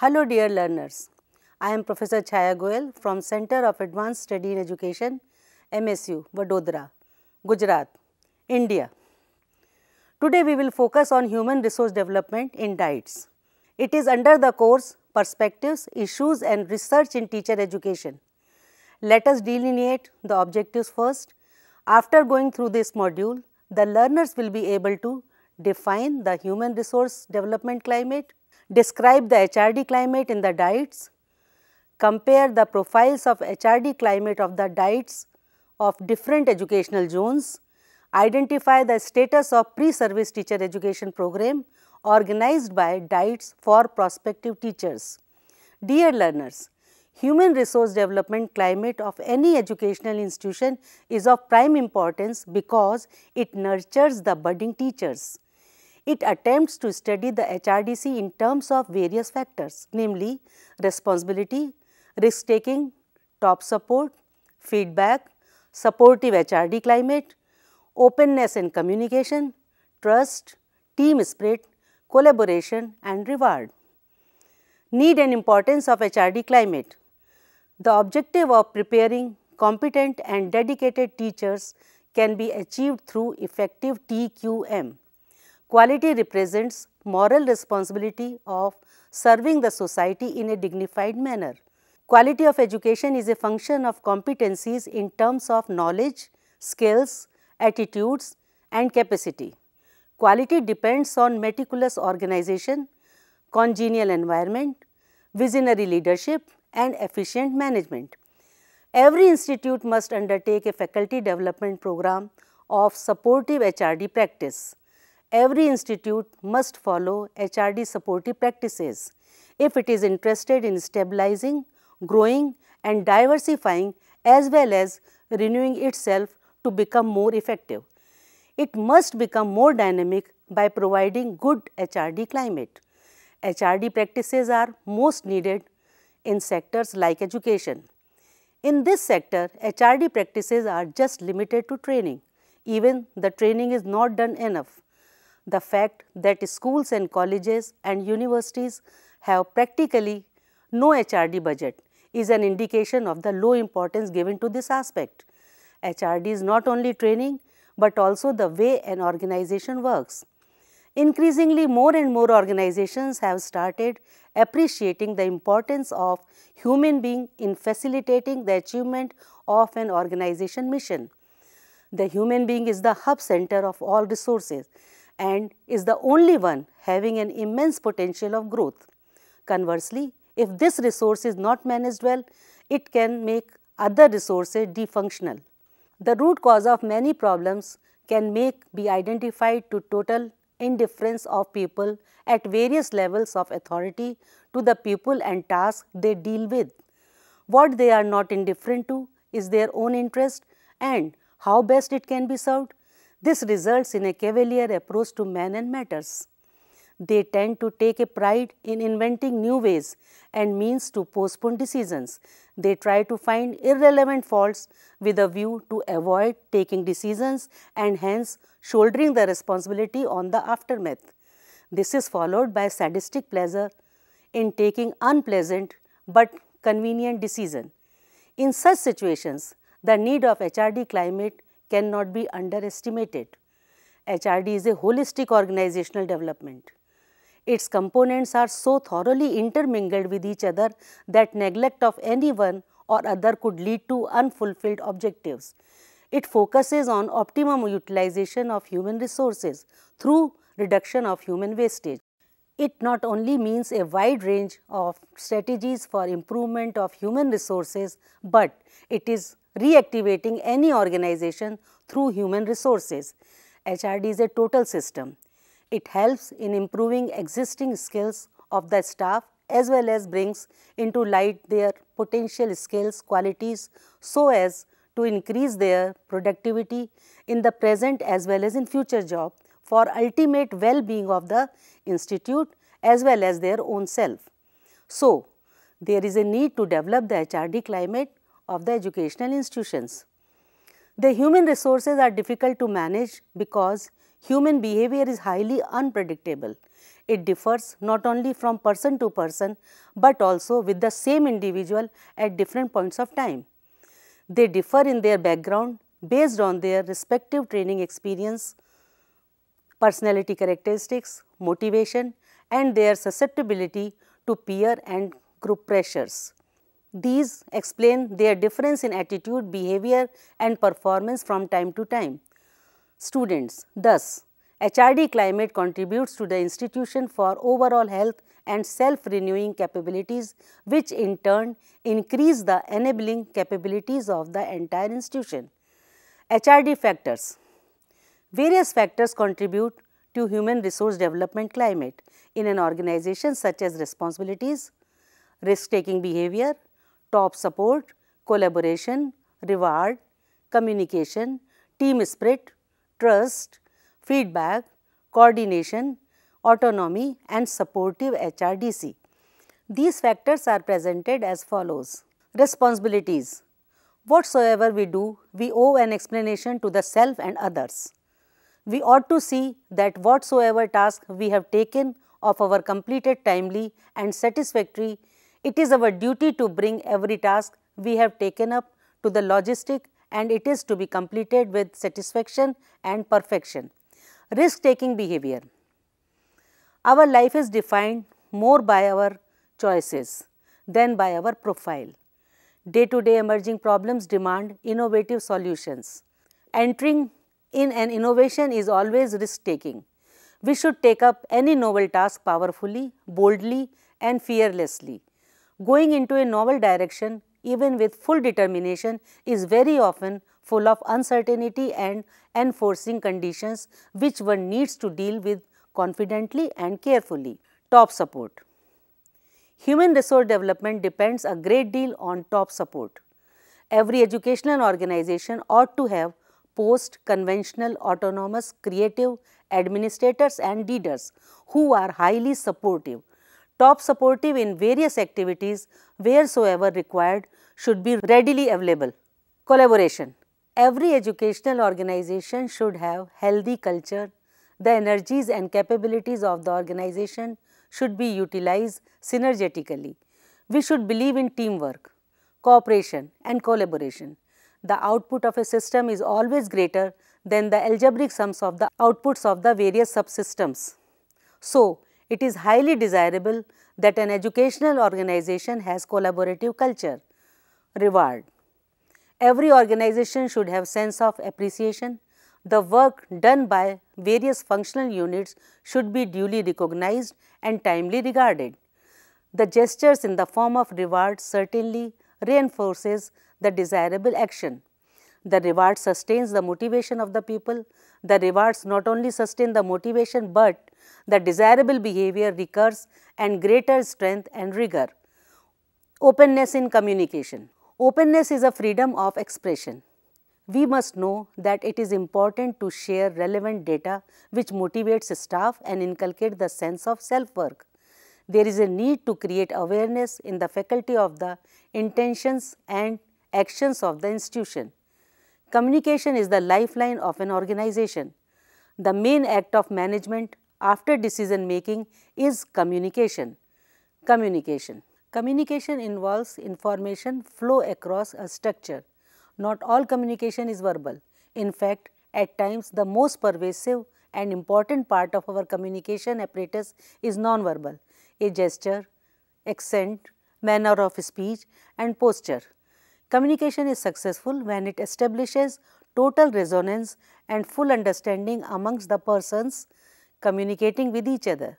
Hello dear learners, I am Professor Chaya Goel from Center of Advanced Study in Education, MSU, Vadodara, Gujarat, India. Today we will focus on human resource development in diets. It is under the course Perspectives, Issues and Research in Teacher Education. Let us delineate the objectives first. After going through this module, the learners will be able to define the human resource development climate, describe the HRD climate in the diets, compare the profiles of HRD climate of the diets of different educational zones, identify the status of pre-service teacher education program organized by diets for prospective teachers. Dear learners, human resource development climate of any educational institution is of prime importance because it nurtures the budding teachers. It attempts to study the HRDC in terms of various factors, namely responsibility, risk taking, top support, feedback, supportive HRD climate, openness in communication, trust, team spirit, collaboration and reward. Need and importance of HRD climate. The objective of preparing competent and dedicated teachers can be achieved through effective TQM Quality represents moral responsibility of serving the society in a dignified manner. Quality of education is a function of competencies in terms of knowledge, skills, attitudes and capacity. Quality depends on meticulous organization, congenial environment, visionary leadership and efficient management. Every institute must undertake a faculty development program of supportive HRD practice every institute must follow HRD supportive practices if it is interested in stabilizing, growing and diversifying as well as renewing itself to become more effective. It must become more dynamic by providing good HRD climate. HRD practices are most needed in sectors like education. In this sector, HRD practices are just limited to training. Even the training is not done enough the fact that schools and colleges and universities have practically no HRD budget is an indication of the low importance given to this aspect. HRD is not only training, but also the way an organization works. Increasingly, more and more organizations have started appreciating the importance of human being in facilitating the achievement of an organization mission. The human being is the hub center of all resources and is the only one having an immense potential of growth. Conversely, if this resource is not managed well, it can make other resources defunctional. The root cause of many problems can make be identified to total indifference of people at various levels of authority to the people and tasks they deal with. What they are not indifferent to is their own interest and how best it can be served this results in a cavalier approach to men and matters. They tend to take a pride in inventing new ways and means to postpone decisions. They try to find irrelevant faults with a view to avoid taking decisions and hence shouldering the responsibility on the aftermath. This is followed by sadistic pleasure in taking unpleasant but convenient decision. In such situations, the need of HRD climate cannot be underestimated. HRD is a holistic organizational development. Its components are so thoroughly intermingled with each other that neglect of any one or other could lead to unfulfilled objectives. It focuses on optimum utilization of human resources through reduction of human wastage. It not only means a wide range of strategies for improvement of human resources, but it is reactivating any organization through human resources. HRD is a total system. It helps in improving existing skills of the staff as well as brings into light their potential skills qualities so as to increase their productivity in the present as well as in future job for ultimate well-being of the institute as well as their own self. So, there is a need to develop the HRD climate of the educational institutions. The human resources are difficult to manage because human behavior is highly unpredictable. It differs not only from person to person, but also with the same individual at different points of time. They differ in their background based on their respective training experience, personality characteristics, motivation and their susceptibility to peer and group pressures. These explain their difference in attitude, behavior and performance from time to time. Students, thus HRD climate contributes to the institution for overall health and self-renewing capabilities which in turn increase the enabling capabilities of the entire institution. HRD factors Various factors contribute to human resource development climate in an organization such as responsibilities, risk taking behavior, top support, collaboration, reward, communication, team spirit, trust, feedback, coordination, autonomy and supportive HRDC. These factors are presented as follows. Responsibilities. Whatsoever we do, we owe an explanation to the self and others. We ought to see that whatsoever task we have taken of our completed timely and satisfactory it is our duty to bring every task we have taken up to the logistic and it is to be completed with satisfaction and perfection. Risk taking behavior. Our life is defined more by our choices than by our profile. Day to day emerging problems demand innovative solutions. Entering in an innovation is always risk taking. We should take up any novel task powerfully, boldly and fearlessly. Going into a novel direction, even with full determination, is very often full of uncertainty and enforcing conditions which one needs to deal with confidently and carefully. Top support. Human resource development depends a great deal on top support. Every educational organization ought to have post-conventional autonomous creative administrators and leaders who are highly supportive top supportive in various activities wheresoever required should be readily available. Collaboration. Every educational organization should have healthy culture. The energies and capabilities of the organization should be utilized synergetically. We should believe in teamwork, cooperation and collaboration. The output of a system is always greater than the algebraic sums of the outputs of the various subsystems. So, it is highly desirable that an educational organization has collaborative culture. Reward. Every organization should have sense of appreciation. The work done by various functional units should be duly recognized and timely regarded. The gestures in the form of reward certainly reinforces the desirable action. The reward sustains the motivation of the people the rewards not only sustain the motivation, but the desirable behavior recurs and greater strength and rigor. Openness in communication. Openness is a freedom of expression. We must know that it is important to share relevant data which motivates staff and inculcate the sense of self-work. There is a need to create awareness in the faculty of the intentions and actions of the institution. Communication is the lifeline of an organization. The main act of management after decision making is communication. Communication. Communication involves information flow across a structure. Not all communication is verbal. In fact, at times the most pervasive and important part of our communication apparatus is non-verbal, a gesture, accent, manner of speech and posture. Communication is successful when it establishes total resonance and full understanding amongst the persons communicating with each other.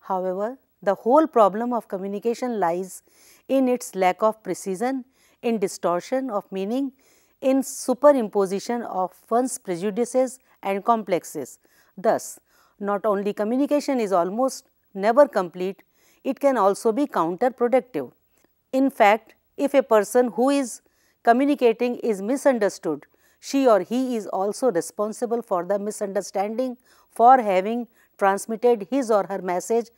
However, the whole problem of communication lies in its lack of precision, in distortion of meaning, in superimposition of one's prejudices and complexes. Thus, not only communication is almost never complete, it can also be counterproductive. In fact, if a person who is communicating is misunderstood, she or he is also responsible for the misunderstanding for having transmitted his or her message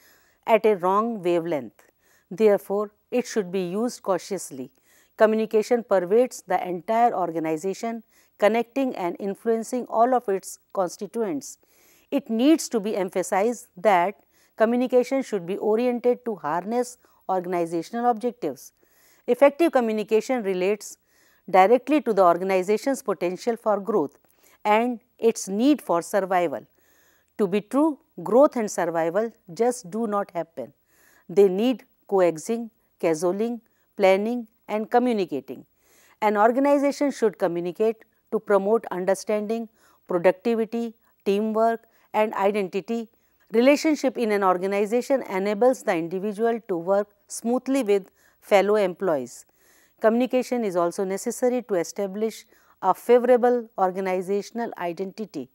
at a wrong wavelength. Therefore, it should be used cautiously. Communication pervades the entire organization, connecting and influencing all of its constituents. It needs to be emphasized that communication should be oriented to harness organizational objectives. Effective communication relates directly to the organization's potential for growth and its need for survival. To be true, growth and survival just do not happen. They need coaxing, cajoling, planning and communicating. An organization should communicate to promote understanding, productivity, teamwork and identity. Relationship in an organization enables the individual to work smoothly with fellow employees. Communication is also necessary to establish a favorable organizational identity.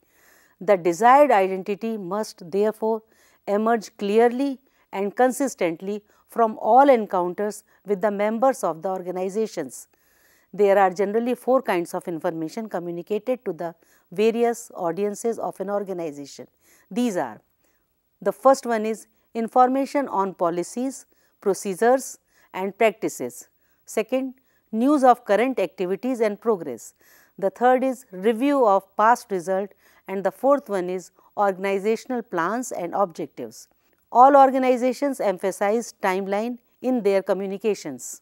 The desired identity must therefore emerge clearly and consistently from all encounters with the members of the organizations. There are generally four kinds of information communicated to the various audiences of an organization. These are the first one is information on policies, procedures, and practices. Second, news of current activities and progress. The third is review of past result and the fourth one is organizational plans and objectives. All organizations emphasize timeline in their communications.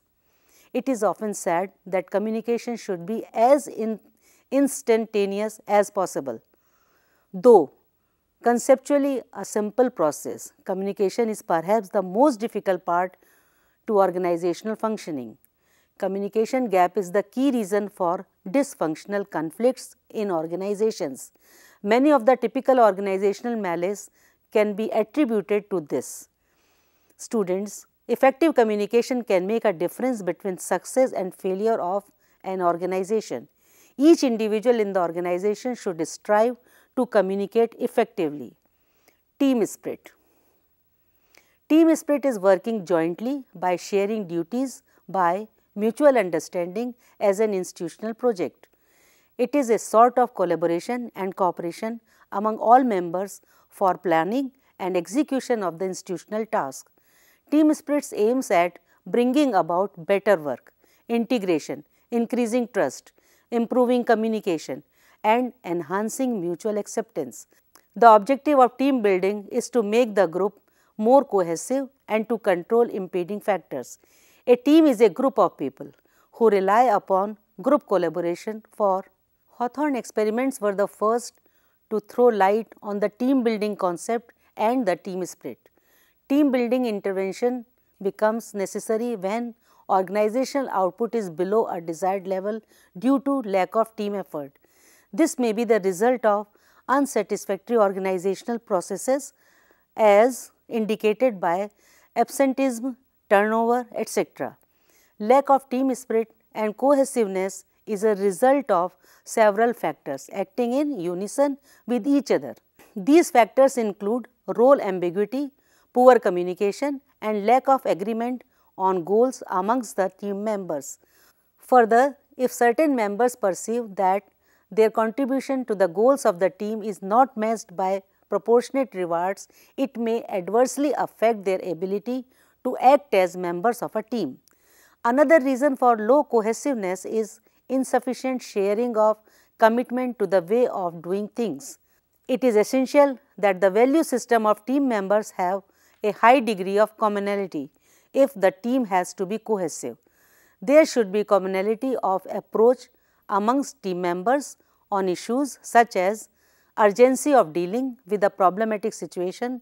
It is often said that communication should be as in instantaneous as possible. Though conceptually a simple process, communication is perhaps the most difficult part to organizational functioning. Communication gap is the key reason for dysfunctional conflicts in organizations. Many of the typical organizational malaise can be attributed to this. Students, effective communication can make a difference between success and failure of an organization. Each individual in the organization should strive to communicate effectively. Team spirit. Team spirit is working jointly by sharing duties by mutual understanding as an institutional project. It is a sort of collaboration and cooperation among all members for planning and execution of the institutional task. Team Spirits aims at bringing about better work, integration, increasing trust, improving communication and enhancing mutual acceptance. The objective of team building is to make the group more cohesive and to control impeding factors. A team is a group of people who rely upon group collaboration for Hawthorne experiments were the first to throw light on the team building concept and the team spirit. Team building intervention becomes necessary when organizational output is below a desired level due to lack of team effort. This may be the result of unsatisfactory organizational processes as indicated by absenteeism, turnover, etc. Lack of team spirit and cohesiveness is a result of several factors acting in unison with each other. These factors include role ambiguity, poor communication and lack of agreement on goals amongst the team members. Further, if certain members perceive that their contribution to the goals of the team is not matched by proportionate rewards, it may adversely affect their ability to act as members of a team. Another reason for low cohesiveness is insufficient sharing of commitment to the way of doing things. It is essential that the value system of team members have a high degree of commonality if the team has to be cohesive. There should be commonality of approach amongst team members on issues such as urgency of dealing with the problematic situation,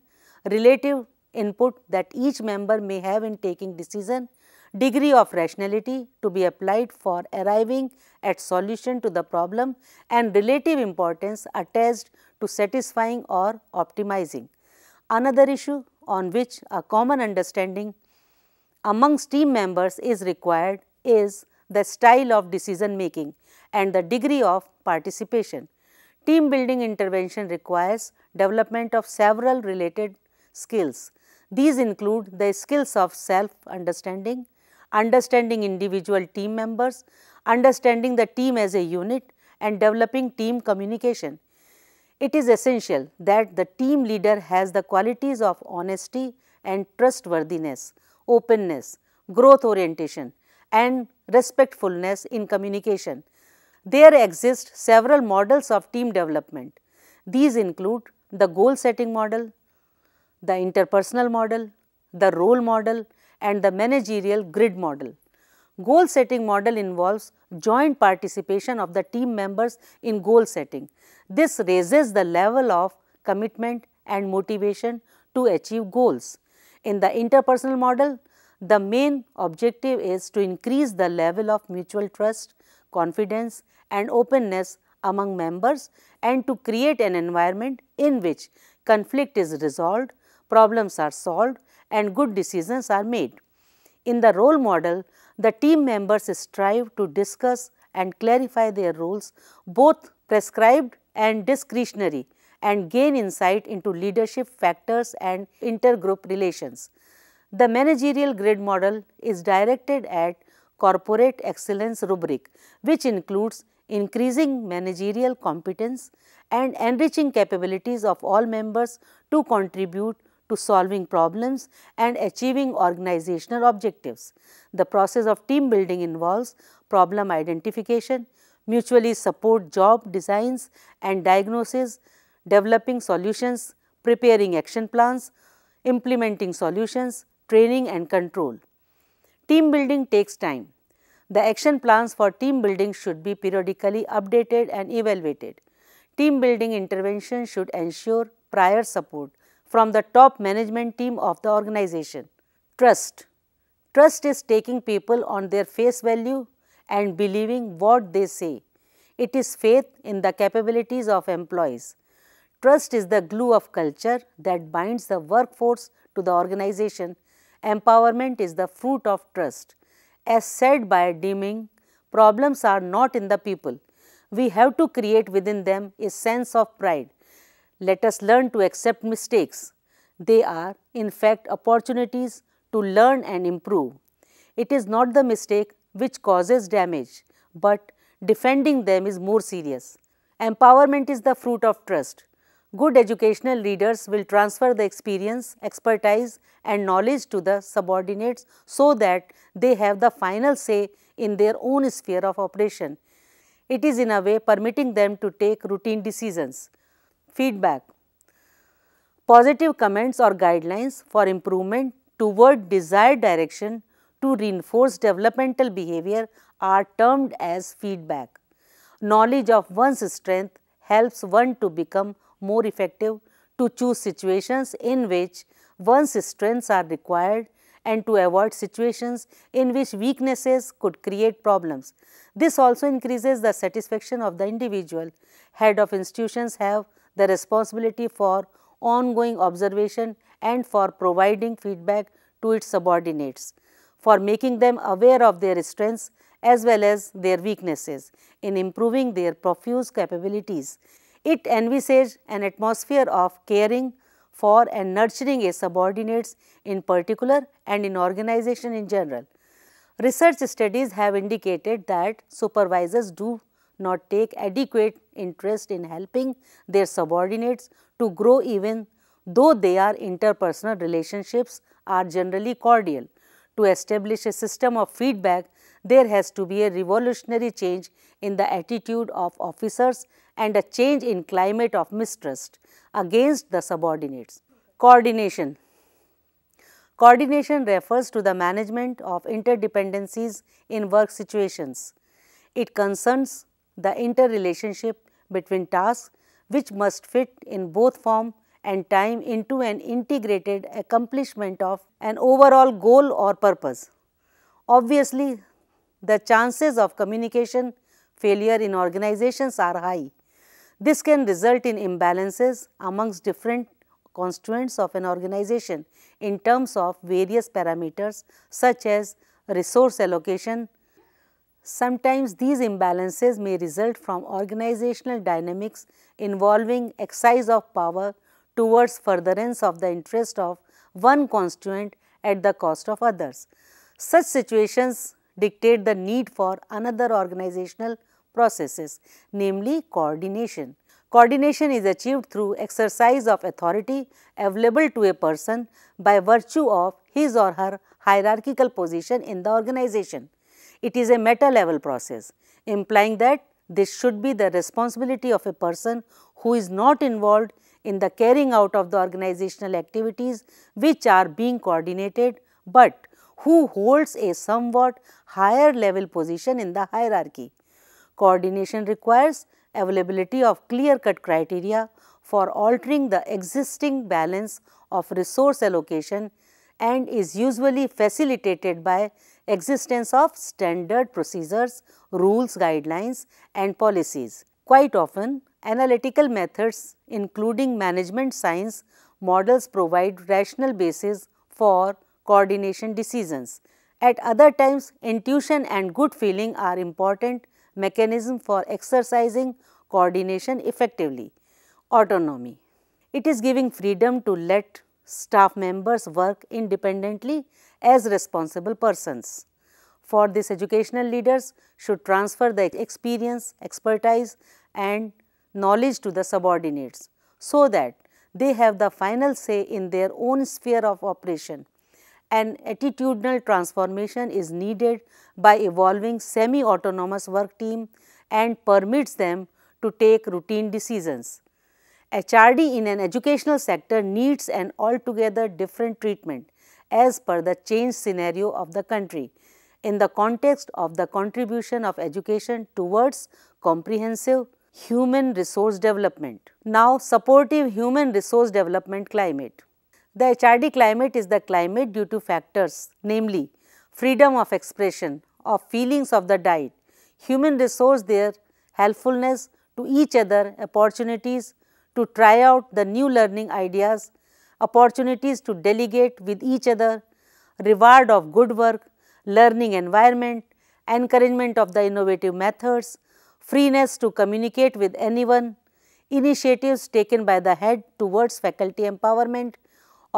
relative input that each member may have in taking decision, degree of rationality to be applied for arriving at solution to the problem and relative importance attached to satisfying or optimizing. Another issue on which a common understanding amongst team members is required is the style of decision making and the degree of participation. Team building intervention requires development of several related skills. These include the skills of self understanding, understanding individual team members, understanding the team as a unit and developing team communication. It is essential that the team leader has the qualities of honesty and trustworthiness, openness, growth orientation and respectfulness in communication there exist several models of team development. These include the goal setting model, the interpersonal model, the role model and the managerial grid model. Goal setting model involves joint participation of the team members in goal setting. This raises the level of commitment and motivation to achieve goals. In the interpersonal model, the main objective is to increase the level of mutual trust, confidence and openness among members and to create an environment in which conflict is resolved, problems are solved and good decisions are made. In the role model, the team members strive to discuss and clarify their roles both prescribed and discretionary and gain insight into leadership factors and intergroup relations. The managerial grid model is directed at corporate excellence rubric which includes increasing managerial competence and enriching capabilities of all members to contribute to solving problems and achieving organizational objectives. The process of team building involves problem identification, mutually support job designs and diagnosis, developing solutions, preparing action plans, implementing solutions, training and control. Team building takes time. The action plans for team building should be periodically updated and evaluated. Team building intervention should ensure prior support from the top management team of the organization. Trust. Trust is taking people on their face value and believing what they say. It is faith in the capabilities of employees. Trust is the glue of culture that binds the workforce to the organization. Empowerment is the fruit of trust. As said by Deeming, problems are not in the people. We have to create within them a sense of pride. Let us learn to accept mistakes. They are, in fact, opportunities to learn and improve. It is not the mistake which causes damage, but defending them is more serious. Empowerment is the fruit of trust. Good educational leaders will transfer the experience, expertise and knowledge to the subordinates so that they have the final say in their own sphere of operation. It is in a way permitting them to take routine decisions. Feedback Positive comments or guidelines for improvement toward desired direction to reinforce developmental behavior are termed as feedback. Knowledge of one's strength helps one to become more effective to choose situations in which one's strengths are required and to avoid situations in which weaknesses could create problems. This also increases the satisfaction of the individual. Head of institutions have the responsibility for ongoing observation and for providing feedback to its subordinates, for making them aware of their strengths as well as their weaknesses in improving their profuse capabilities. It envisages an atmosphere of caring for and nurturing a subordinates in particular and in organization in general. Research studies have indicated that supervisors do not take adequate interest in helping their subordinates to grow even though their interpersonal relationships are generally cordial. To establish a system of feedback, there has to be a revolutionary change in the attitude of officers and a change in climate of mistrust against the subordinates. Coordination. Coordination refers to the management of interdependencies in work situations. It concerns the interrelationship between tasks which must fit in both form and time into an integrated accomplishment of an overall goal or purpose. Obviously, the chances of communication failure in organizations are high this can result in imbalances amongst different constituents of an organization in terms of various parameters such as resource allocation. Sometimes these imbalances may result from organizational dynamics involving exercise of power towards furtherance of the interest of one constituent at the cost of others. Such situations dictate the need for another organizational processes namely coordination. Coordination is achieved through exercise of authority available to a person by virtue of his or her hierarchical position in the organization. It is a meta level process implying that this should be the responsibility of a person who is not involved in the carrying out of the organizational activities which are being coordinated, but who holds a somewhat higher level position in the hierarchy. Coordination requires availability of clear-cut criteria for altering the existing balance of resource allocation and is usually facilitated by existence of standard procedures, rules, guidelines and policies. Quite often, analytical methods including management science models provide rational basis for coordination decisions. At other times, intuition and good feeling are important mechanism for exercising coordination effectively, autonomy. It is giving freedom to let staff members work independently as responsible persons. For this educational leaders should transfer the experience, expertise and knowledge to the subordinates so that they have the final say in their own sphere of operation an attitudinal transformation is needed by evolving semi-autonomous work team and permits them to take routine decisions. HRD in an educational sector needs an altogether different treatment as per the changed scenario of the country in the context of the contribution of education towards comprehensive human resource development. Now, supportive human resource development climate. The HRD climate is the climate due to factors namely freedom of expression, of feelings of the diet, human resource their helpfulness to each other, opportunities to try out the new learning ideas, opportunities to delegate with each other, reward of good work, learning environment, encouragement of the innovative methods, freeness to communicate with anyone, initiatives taken by the head towards faculty empowerment,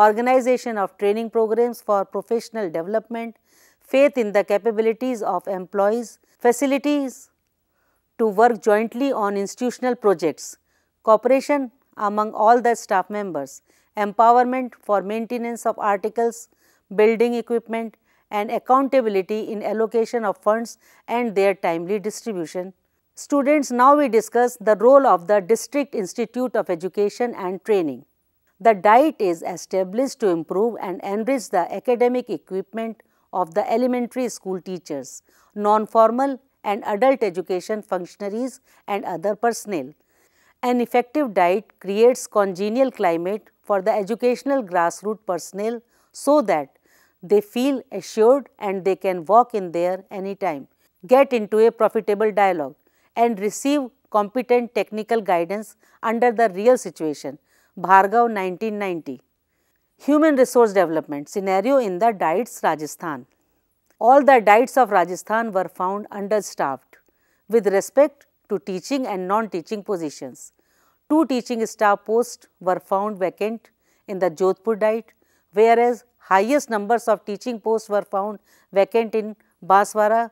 organization of training programs for professional development, faith in the capabilities of employees, facilities to work jointly on institutional projects, cooperation among all the staff members, empowerment for maintenance of articles, building equipment and accountability in allocation of funds and their timely distribution. Students, now we discuss the role of the District Institute of Education and Training. The diet is established to improve and enrich the academic equipment of the elementary school teachers, non-formal and adult education functionaries and other personnel. An effective diet creates congenial climate for the educational grassroots personnel so that they feel assured and they can walk in there anytime, get into a profitable dialogue and receive competent technical guidance under the real situation Bhargav 1990, Human Resource Development Scenario in the Diets Rajasthan. All the diets of Rajasthan were found understaffed with respect to teaching and non-teaching positions. Two teaching staff posts were found vacant in the Jodhpur diet, whereas highest numbers of teaching posts were found vacant in Baswara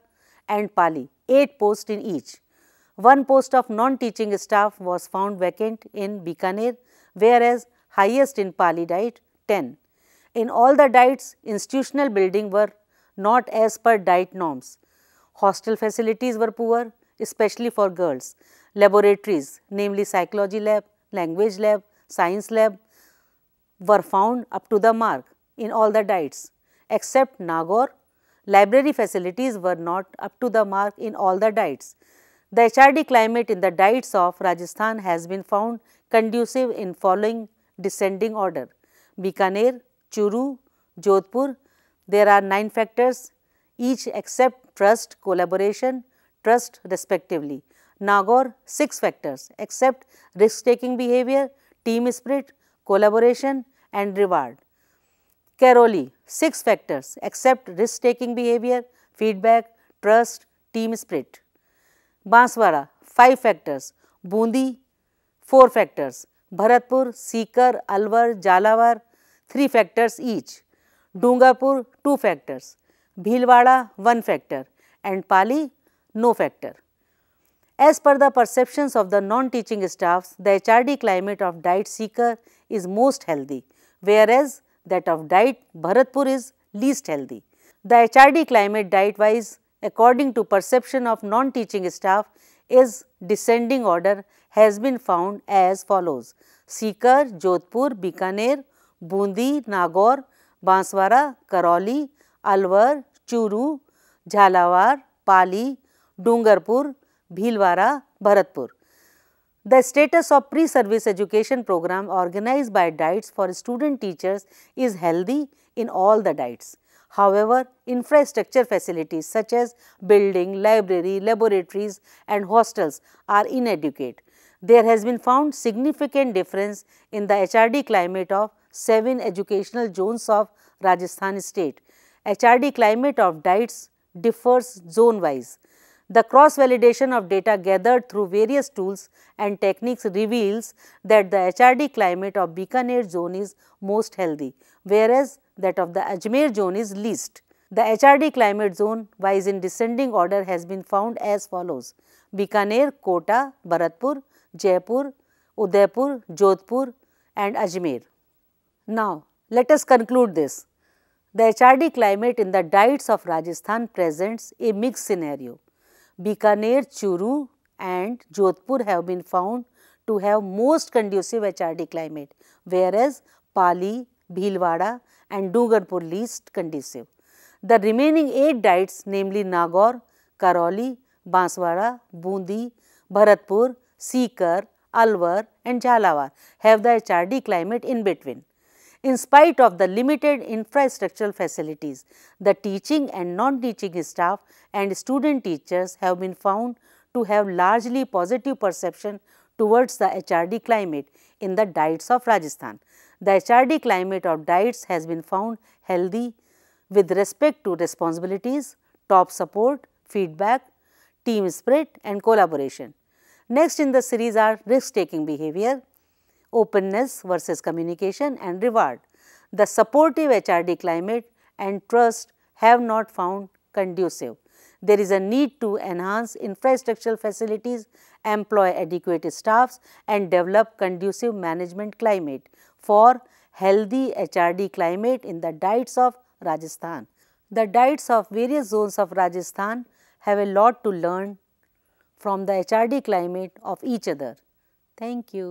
and Pali, 8 posts in each. One post of non-teaching staff was found vacant in Bikaner, whereas highest in Pali diet 10. In all the diets, institutional building were not as per diet norms. Hostel facilities were poor, especially for girls. Laboratories, namely psychology lab, language lab, science lab were found up to the mark in all the diets. Except Nagore, library facilities were not up to the mark in all the diets. The HRD climate in the diets of Rajasthan has been found conducive in following descending order. Bikaner, Churu, Jodhpur, there are 9 factors each except trust, collaboration, trust respectively. Nagore 6 factors except risk taking behavior, team spirit, collaboration and reward. Karoli, 6 factors except risk taking behavior, feedback, trust, team spirit. Banswara five factors Bundi four factors Bharatpur Sikar Alwar Jhalawar three factors each Dungarpur two factors Bhilwara one factor and Pali no factor as per the perceptions of the non teaching staff the H R D climate of DIET Sikar is most healthy whereas that of DIET Bharatpur is least healthy the H R D climate DIET wise according to perception of non-teaching staff is descending order has been found as follows. Sikar, Jodhpur, Bikaner, Bundi, Nagaur, Banswara, Karoli, Alwar, Churu, Jhalawar, Pali, Dungarpur, Bhilwara, Bharatpur. The status of pre-service education program organized by diets for student teachers is healthy in all the diets. However, infrastructure facilities such as building, library, laboratories and hostels are inadequate. There has been found significant difference in the HRD climate of seven educational zones of Rajasthan state. HRD climate of diets differs zone wise. The cross validation of data gathered through various tools and techniques reveals that the HRD climate of Bikaner zone is most healthy, whereas that of the Ajmer zone is least. The HRD climate zone wise in descending order has been found as follows Bikaner, Kota, Bharatpur, Jaipur, Udaipur, Jodhpur and Ajmer. Now, let us conclude this. The HRD climate in the diets of Rajasthan presents a mixed scenario. Bikaner, Churu and Jodhpur have been found to have most conducive HRD climate, whereas Pali, Bhilwara and Dugarpur least conducive. The remaining 8 diets namely Nagaur, Karoli, Banswara, Bundi, Bharatpur, Sikar, Alwar and Jhalawar have the HRD climate in between. In spite of the limited infrastructural facilities, the teaching and non-teaching staff and student teachers have been found to have largely positive perception towards the HRD climate in the diets of Rajasthan the HRD climate of diets has been found healthy with respect to responsibilities, top support, feedback, team spirit and collaboration. Next in the series are risk taking behavior, openness versus communication and reward. The supportive HRD climate and trust have not found conducive. There is a need to enhance infrastructural facilities, employ adequate staffs and develop conducive management climate for healthy HRD climate in the diets of Rajasthan. The diets of various zones of Rajasthan have a lot to learn from the HRD climate of each other. Thank you.